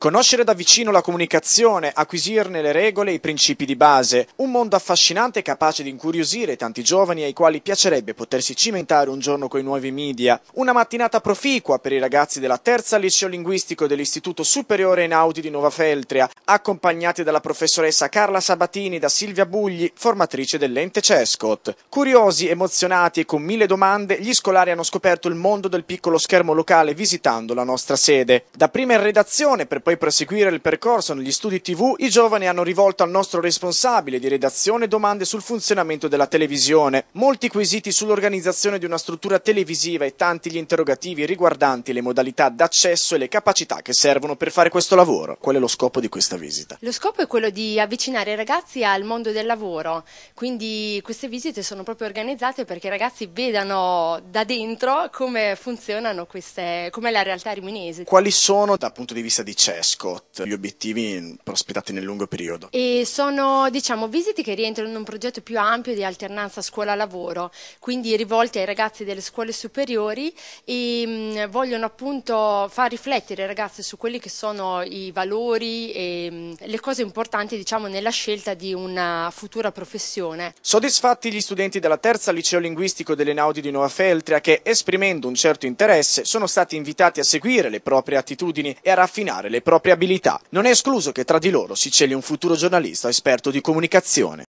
Conoscere da vicino la comunicazione, acquisirne le regole e i principi di base, un mondo affascinante capace di incuriosire tanti giovani ai quali piacerebbe potersi cimentare un giorno con i nuovi media, una mattinata proficua per i ragazzi della terza liceo linguistico dell'Istituto Superiore in Audi di Nuova Feltria, accompagnati dalla professoressa Carla Sabatini e da Silvia Bugli, formatrice dell'ente Cescot. Curiosi, emozionati e con mille domande, gli scolari hanno scoperto il mondo del piccolo schermo locale visitando la nostra sede, da prima in redazione per poi poi proseguire il percorso negli studi TV, i giovani hanno rivolto al nostro responsabile di redazione domande sul funzionamento della televisione, molti quesiti sull'organizzazione di una struttura televisiva e tanti gli interrogativi riguardanti le modalità d'accesso e le capacità che servono per fare questo lavoro. Qual è lo scopo di questa visita? Lo scopo è quello di avvicinare i ragazzi al mondo del lavoro, quindi queste visite sono proprio organizzate perché i ragazzi vedano da dentro come funzionano queste, come la realtà riminese. Quali sono dal punto di vista di CES? Certo, Scott, gli obiettivi prospettati nel lungo periodo? E sono diciamo, visite che rientrano in un progetto più ampio di alternanza scuola-lavoro, quindi rivolte ai ragazzi delle scuole superiori e mh, mm, vogliono appunto far riflettere i ragazzi su quelli che sono i valori e mh, mm, le cose importanti diciamo, nella scelta di una futura professione. Soddisfatti gli studenti della terza liceo linguistico delle Naudi di Nuova Feltria che esprimendo un certo interesse sono stati invitati a seguire le proprie attitudini e a raffinare le proprie proprie abilità. Non è escluso che tra di loro si celi un futuro giornalista esperto di comunicazione.